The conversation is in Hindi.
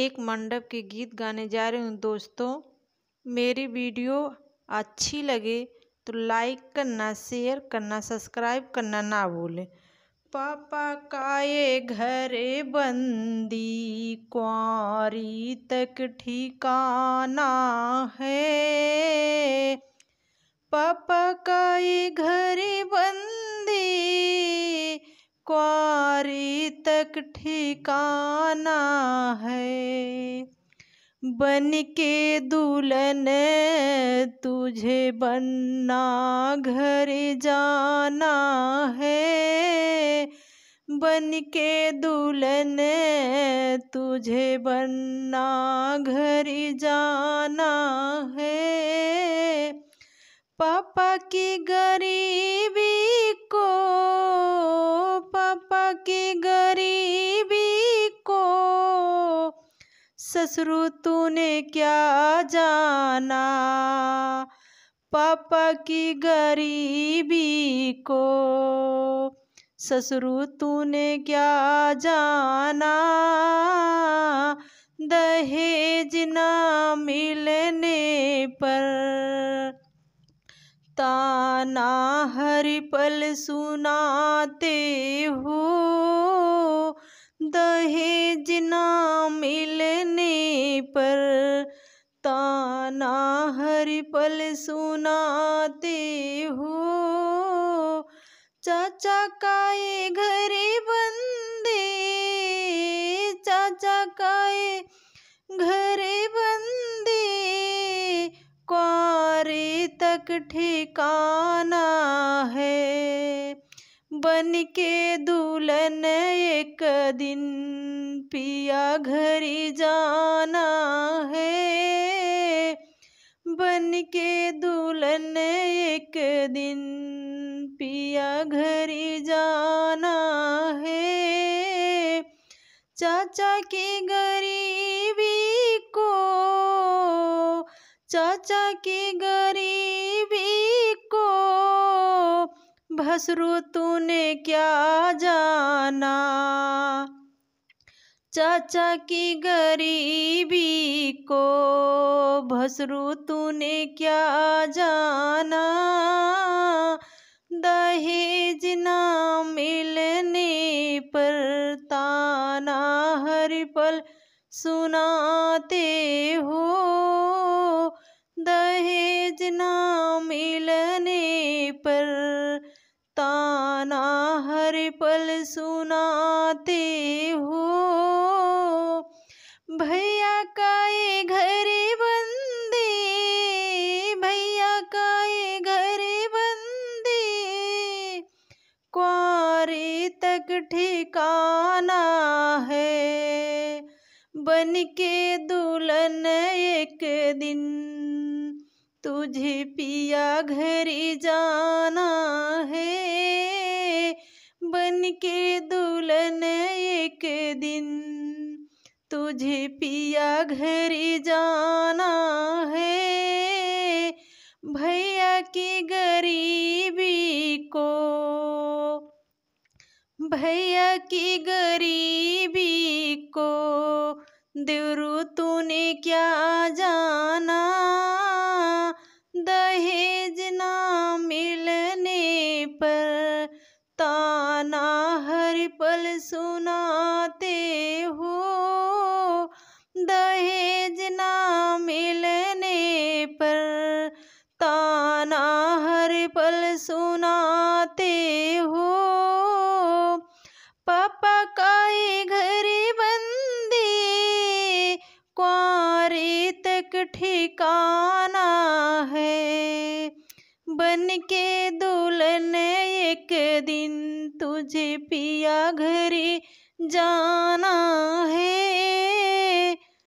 एक मंडप के गीत गाने जा रही हूँ दोस्तों मेरी वीडियो अच्छी लगे तो लाइक करना शेयर करना सब्सक्राइब करना ना भूलें पापा का ये घरे बंदी कुआरी तक ठिकाना है पापा का ये घरे बंदी कुआरी तक ठिकाना है बन के दुल्हन तुझे बनना घर जाना है बन के दुल्हन तुझे बनना घर जाना है पापा की गरीब ससुर तूने क्या जाना पापा की गरीबी को ससुर तूने क्या जाना दहेज ना मिलने पर ताना हर पल सुनाते हो दहेज ना मिलने पर ताना हर पल सुनाते हो चाचा का ये घरे बंदे चाचा का ये घरे बंदे क्वारे तक ठिकाना है बन के दुल्हन एक दिन पिया घरी जाना है बन के दुल्हन एक दिन पिया घरी जाना है चाचा की गरीबी को चाचा की गरीबी को भसरु तूने क्या जाना चाचा की गरीबी को भसरु तूने क्या जाना दहेज ना मिलने पर ताना हर पल सुनाते हो दहेज ना पल सुनाते हो भैया का ये घरे बंदे भैया का ये घरे बंदे कुरे तक ठिकाना है बन के दुल्हन एक दिन तुझे पिया घर जाना के दुल्हन एक दिन तुझे पिया घर जाना है भैया की गरीबी को भैया की गरीबी को दुरु तूने क्या जाना सुनाते हो दहेज ना मिलने पर ताना हर पल सुनाते हो पापा का ये घर बंदी कुआरे तक ठिकाना है बन के दुलने एक दिन तुझे पिया घरे जाना है